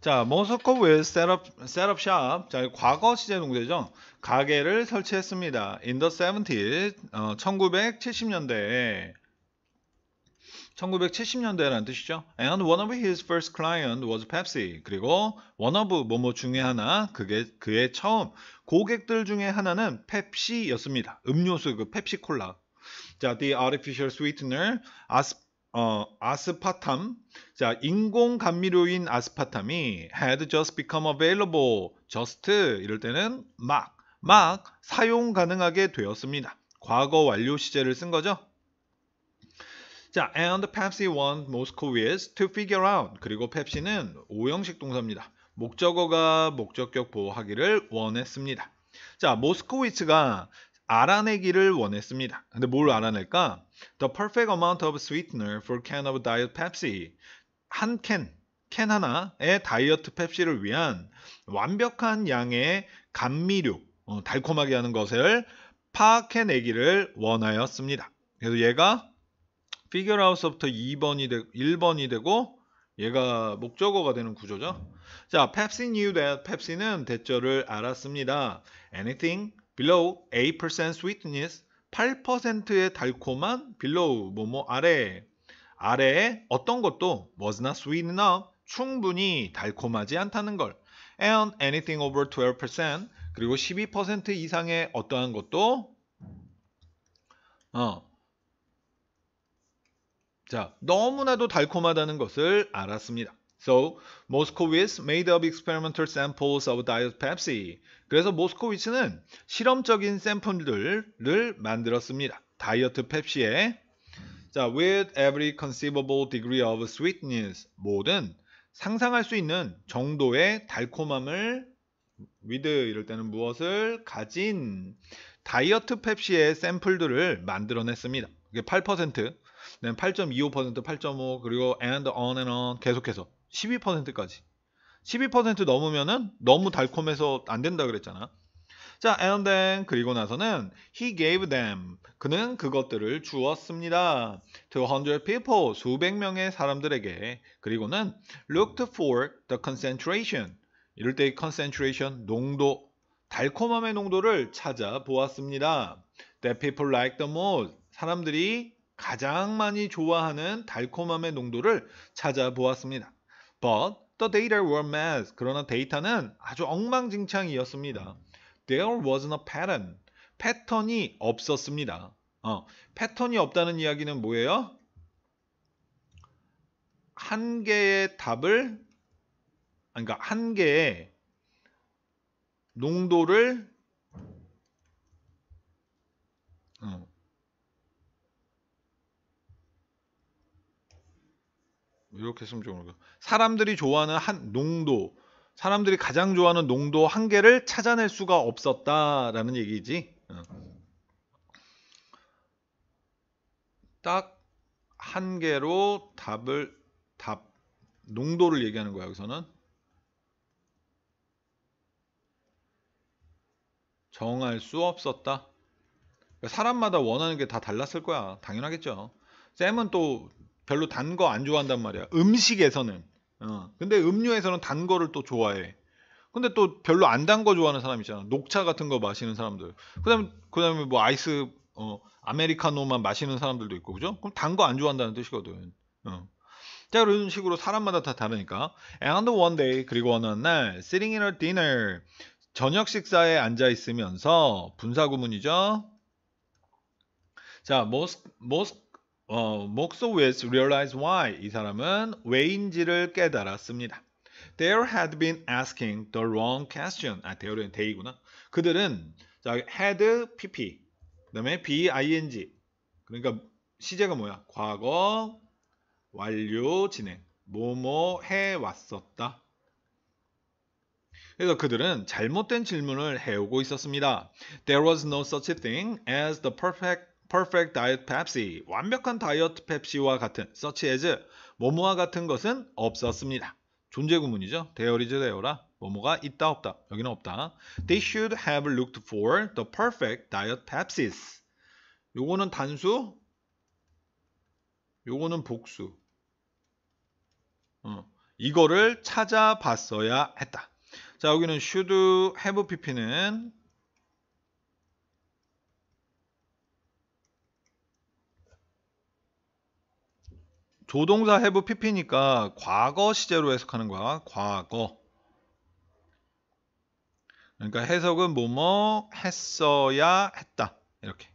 자, 몬스터컵 웨 셋업 셋업 샵. 자, 과거 시제 농대죠. 가게를 설치했습니다. In the 70s, 어, 1 9 7 0년대 1970년대라는 뜻이죠. And one of his first client was Pepsi. 그리고 one of 뭐뭐 중에 하나, 그게 그의 처음 고객들 중에 하나는 펩시였습니다. 음료수 그 펩시콜라. 자, the artificial sweetener, 아스 어, 아스파탐. 자, 인공 감미료인 아스파탐이 had just become available. just 이럴 때는 막, 막 사용 가능하게 되었습니다. 과거 완료 시제를 쓴 거죠. 자, and Pepsi want Moscowians to figure out. 그리고 펩시는 오형식 동사입니다. 목적어가 목적격 보호하기를 원했습니다. 자, 모스코위츠가 알아내기를 원했습니다. 근데 뭘 알아낼까? The perfect amount of sweetener for can of diet Pepsi. 한 캔, 캔 하나의 다이어트 펩시를 위한 완벽한 양의 감미료, 어, 달콤하게 하는 것을 파악해내기를 원하였습니다. 그래서 얘가 figure o u t 부터 2번이 되, 1번이 되고 얘가 목적어가 되는 구조죠. 자, Pepsi knew that Pepsi는 대절을 알았습니다. Anything below 8% sweetness 8%의 달콤한 below 뭐뭐 아래 아래의 어떤 것도 was not sweet enough 충분히 달콤하지 않다는 걸 and anything over 12% 그리고 12% 이상의 어떠한 것도 어. 자, 너무나도 달콤하다는 것을 알았습니다. So, Moskowitz made up experimental samples of diet Pepsi. 그래서 m o s o 스 i 위츠는 실험적인 샘플들을 만들었습니다. 다이어트 펩시에 자, with every conceivable degree of sweetness 모든 상상할 수 있는 정도의 달콤함을 with 이럴 때는 무엇을 가진 다이어트 펩시의 샘플들을 만들어냈습니다. 이게 8%, 8.25%, 8.5 그리고 and on and on 계속해서 12%까지. 12% 넘으면은 너무 달콤해서 안 된다 그랬잖아. 자, and then 그리고 나서는 he gave them 그는 그것들을 주었습니다. to h u n d r people 수백 명의 사람들에게 그리고는 looked for the concentration 이럴 때 concentration 농도 달콤함의 농도를 찾아 보았습니다. that people like the most 사람들이 가장 많이 좋아하는 달콤함의 농도를 찾아 보았습니다. But the data were m e s s 그러나 데이터는 아주 엉망진창이었습니다. There wasn't a pattern. 패턴이 없었습니다. 어, 패턴이 없다는 이야기는 뭐예요? 한 개의 답을 그러니까 한 개의 농도를 어, 이렇게 쓰면 좀 어려워. 사람들이 좋아하는 한 농도, 사람들이 가장 좋아하는 농도 한계를 찾아낼 수가 없었다라는 얘기지. 어. 딱한 개로 답을 답 농도를 얘기하는 거야 여기서는 정할 수 없었다. 그러니까 사람마다 원하는 게 다 달랐을 거야. 당연하겠죠. 쌤은 또 별로 단 거 안 좋아한단 말이야. 음식에서는. 어. 근데 음료에서는 단 거를 또 좋아해. 근데 또 별로 안 단 거 좋아하는 사람 있잖아. 녹차 같은 거 마시는 사람들. 그다음에 그다음에 뭐 아이스 어 아메리카노만 마시는 사람들도 있고 그죠? 그럼 단 거 안 좋아한다는 뜻이거든. 어. 자 이런 식으로 사람마다 다 다르니까. And one day 그리고 어느 날 sitting in a dinner 저녁 식사에 앉아 있으면서 분사구문이죠. 자 most most 어, 목소웨스 realize why 이 사람은 왜인지를 깨달았습니다. There had been asking the wrong question. 아, there는 they구나. 그들은 자, had pp 그다음에 b ing 그러니까 시제가 뭐야? 과거 완료 진행 뭐뭐 해 왔었다. 그래서 그들은 잘못된 질문을 해오고 있었습니다. There was no such thing as the perfect perfect diet Pepsi, 완벽한 다이어트 펩시와 같은 such as, 뭐뭐와 같은 것은 없었습니다. 존재 구문이죠. there is there라. 뭐뭐가 있다 없다. 여기는 없다. They should have looked for the perfect diet Pepsis. 요거는 단수, 요거는 복수. 어, 이거를 찾아봤어야 했다. 자 여기는 should have pp는 조동사 have pp니까 과거 시제로 해석하는 거야. 과거. 그러니까 해석은 뭐뭐 했어야 했다. 이렇게.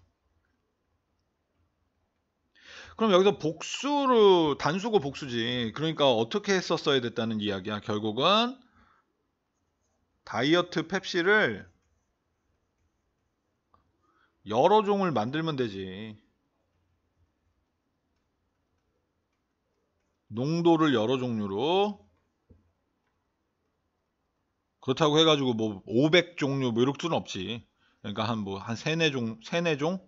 그럼 여기서 복수로 단수고 복수지. 그러니까 어떻게 했었어야 됐다는 이야기야. 결국은 다이어트 펩시를 여러 종을 만들면 되지. 농도를 여러 종류로 그렇다고 해가지고 뭐 500 종류 뭐 이럴 수는 없지. 그러니까 한 뭐 한 세네 종 세네 종